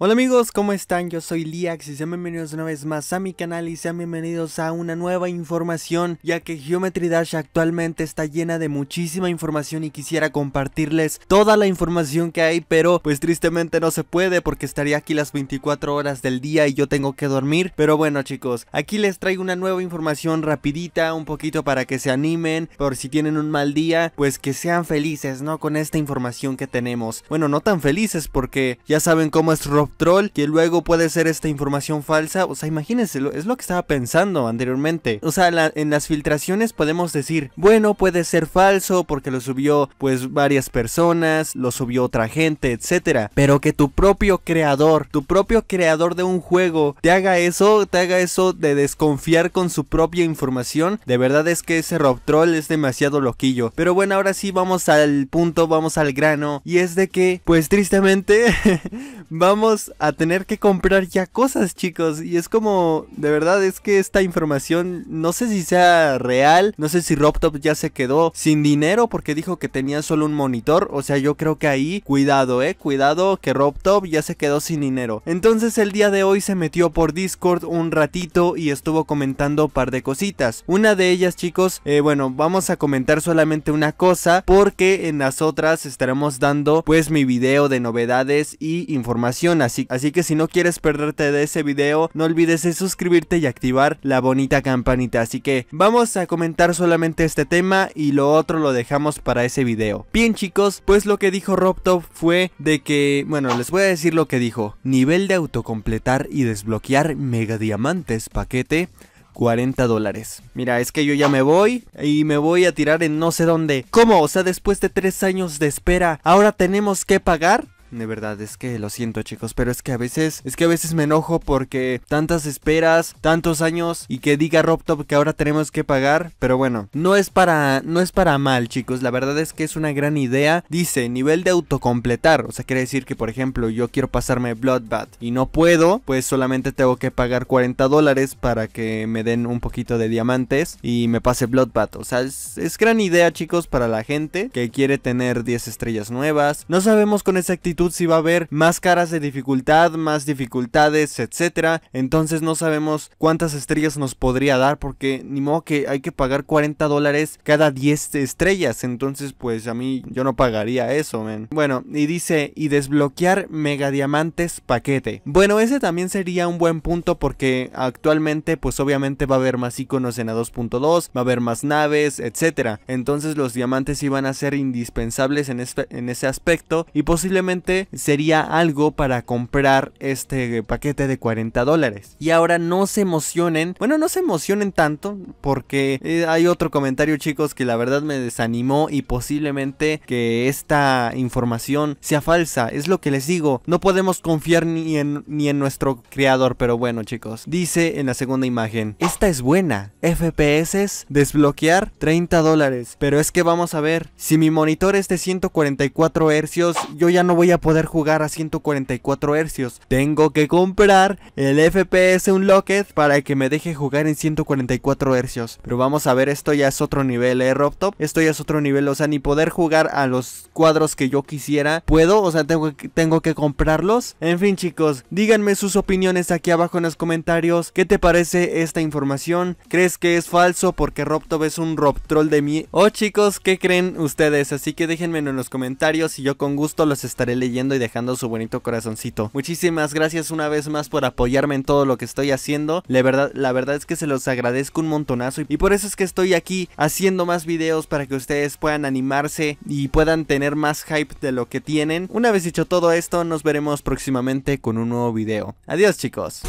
Hola amigos, ¿cómo están? Yo soy Liax y sean bienvenidos una vez más a mi canal y sean bienvenidos a una nueva información ya que Geometry Dash actualmente está llena de muchísima información y quisiera compartirles toda la información que hay pero pues tristemente no se puede porque estaría aquí las 24 horas del día y yo tengo que dormir pero bueno chicos, aquí les traigo una nueva información rapidita un poquito para que se animen por si tienen un mal día pues que sean felices ¿no? con esta información que tenemos bueno no tan felices porque ya saben cómo es Troll, que luego puede ser esta información falsa. O sea, imagínense, es lo que estaba pensando anteriormente. O sea, en las filtraciones podemos decir, bueno, puede ser falso porque lo subió pues varias personas, lo subió otra gente, etcétera. Pero que tu propio creador, tu propio creador de un juego te haga eso, te haga eso de desconfiar con su propia información, de verdad es que ese Rob Troll es demasiado loquillo. Pero bueno, ahora sí vamos al punto, vamos al grano y es de que pues tristemente vamos a tener que comprar ya cosas, chicos. Y es como, de verdad, es que esta información, no sé si sea real, no sé si RobTop ya se quedó sin dinero porque dijo que tenía solo un monitor. O sea, yo creo que ahí, cuidado, eh, cuidado, que RobTop ya se quedó sin dinero. Entonces el día de hoy se metió por Discord un ratito y estuvo comentando un par de cositas. Una de ellas, chicos, eh, bueno, vamos a comentar solamente una cosa porque en las otras estaremos dando pues mi video de novedades y información así, que si no quieres perderte de ese video, no olvides de suscribirte y activar la bonita campanita, así que vamos a comentar solamente este tema y lo otro lo dejamos para ese video. Bien chicos, pues lo que dijo RobTop fue de que, bueno, les voy a decir lo que dijo, nivel de autocompletar y desbloquear mega diamantes paquete 40 dólares. Mira, es que yo ya me voy y me voy a tirar en no sé dónde. ¿Cómo? O sea, después de 3 años de espera, ¿ahora tenemos que pagar? De verdad, es que lo siento chicos, pero es que a veces, es que a veces me enojo porque tantas esperas, tantos años y que diga RobTop que ahora tenemos que pagar, pero bueno, no es para, no es para mal chicos, la verdad es que es una gran idea. Dice, nivel de autocompletar, o sea, quiere decir que por ejemplo yo quiero pasarme Bloodbat y no puedo, pues solamente tengo que pagar 40 dólares para que me den un poquito de diamantes y me pase Bloodbat o sea, es, es gran idea chicos para la gente que quiere tener 10 estrellas nuevas, no sabemos con exactitud si va a haber más caras de dificultad, más dificultades, etcétera. Entonces no sabemos cuántas estrellas nos podría dar porque ni modo que hay que pagar 40 dólares cada 10 estrellas. Entonces pues a mí yo no pagaría eso, men. Bueno, y dice, y desbloquear mega diamantes paquete. Bueno, ese también sería un buen punto porque actualmente pues obviamente va a haber más iconos en la 2.2, va a haber más naves, etcétera. Entonces los diamantes iban a ser indispensables en, este, en ese aspecto y posiblemente sería algo para comprar este paquete de 40 dólares. Y ahora no se emocionen, bueno, no se emocionen tanto porque eh, hay otro comentario chicos que la verdad me desanimó y posiblemente que esta información sea falsa, es lo que les digo, no podemos confiar ni en, ni en nuestro creador, pero bueno chicos, dice en la segunda imagen, esta es buena, FPS, desbloquear 30 dólares, pero es que vamos a ver, si mi monitor es de 144 hercios, yo ya no voy a poder jugar a 144 hercios Tengo que comprar el FPS Unlocked para que me deje jugar en 144 hercios Pero vamos a ver, esto ya es otro nivel, eh, Robtop. Esto ya es otro nivel, o sea, ni poder jugar a los cuadros que yo quisiera. Puedo, o sea, tengo que, tengo que comprarlos. En fin, chicos, díganme sus opiniones aquí abajo en los comentarios. ¿Qué te parece esta información? ¿Crees que es falso porque Robtop es un Robtroll de mí? O oh, chicos, ¿qué creen ustedes? Así que déjenmelo en los comentarios y yo con gusto los estaré leyendo Yendo y dejando su bonito corazoncito. Muchísimas gracias una vez más por apoyarme en todo lo que estoy haciendo. La verdad, la verdad es que se los agradezco un montonazo y por eso es que estoy aquí haciendo más videos para que ustedes puedan animarse y puedan tener más hype de lo que tienen. Una vez dicho todo esto, nos veremos próximamente con un nuevo video. Adiós chicos.